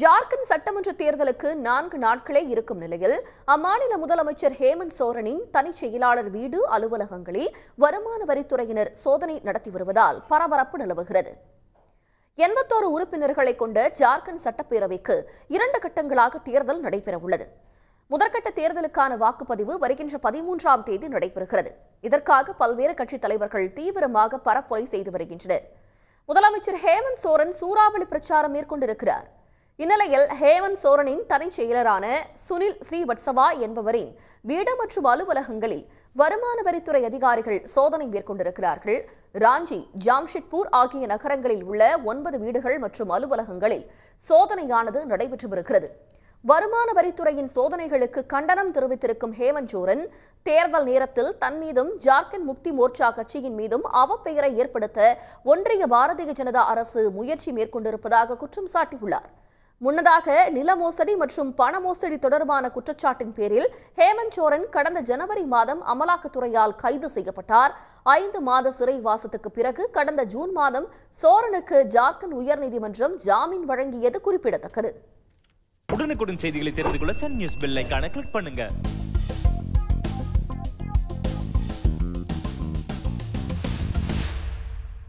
ஜார்க்கண்ட் சட்டமன்ற தேர்தலுக்கு நான்கு நாட்களே இருக்கும் நிலையில் அம்மாநில முதலமைச்சர் ஹேமந்த் சோரனின் தனிச் செயலாளர் வீடு அலுவலகங்களில் வருமான வரித்துறையினர் சோதனை நடத்தி வருவதால் பரபரப்பு நிலவுகிறது எண்பத்தோரு உறுப்பினர்களை கொண்ட ஜார்க்கண்ட் சட்டப்பேரவைக்கு இரண்டு கட்டங்களாக தேர்தல் நடைபெறவுள்ளது முதற்கட்ட தேர்தலுக்கான வாக்குப்பதிவு வருகின்ற பதிமூன்றாம் தேதி நடைபெறுகிறது இதற்காக பல்வேறு கட்சித் தலைவர்கள் தீவிரமாக பரப்புரை செய்து வருகின்றனர் முதலமைச்சர் ஹேமந்த் சோரன் சூறாவளி பிரச்சாரம் மேற்கொண்டிருக்கிறார் இந்நிலையில் ஹேமந்த் சோரனின் தனி செயலரான சுனில் ஸ்ரீவத்சவா என்பவரின் வீடு மற்றும் அலுவலகங்களில் வருமான வரித்துறை அதிகாரிகள் சோதனை மேற்கொண்டிருக்கிறார்கள் ராஞ்சி ஜாம்ஷெட்பூர் ஆகிய நகரங்களில் உள்ள ஒன்பது வீடுகள் மற்றும் அலுவலகங்களில் சோதனையானது நடைபெற்று வருகிறது வருமான வரித்துறையின் சோதனைகளுக்கு கண்டனம் தெரிவித்திருக்கும் ஹேமந்த் சோரன் தேர்தல் நேரத்தில் தன் மீதும் ஜார்க்கண்ட் முக்தி மோர்ச்சா கட்சியின் மீதும் அவப்பெயரை ஏற்படுத்த ஒன்றிய பாரதிய ஜனதா அரசு முயற்சி மேற்கொண்டிருப்பதாக குற்றம் சாட்டியுள்ளார் முன்னதாக நில மோசடி மற்றும் பண மோசடி தொடர்பான குற்றச்சாட்டின் பேரில் ஹேமந்த் சோரன் கடந்த ஜனவரி மாதம் அமலாக்கத்துறையால் கைது செய்யப்பட்டார் ஐந்து மாத சிறைவாசத்துக்கு பிறகு கடந்த ஜூன் மாதம் சோரனுக்கு ஜார்க்கண்ட் உயர்நீதிமன்றம் ஜாமீன் வழங்கியது குறிப்பிடத்தக்கது உடனுக்குடன் செய்திகளை தெரிந்து கொள்ள சன் நியூஸ் பெல் கிளிக் பண்ணுங்க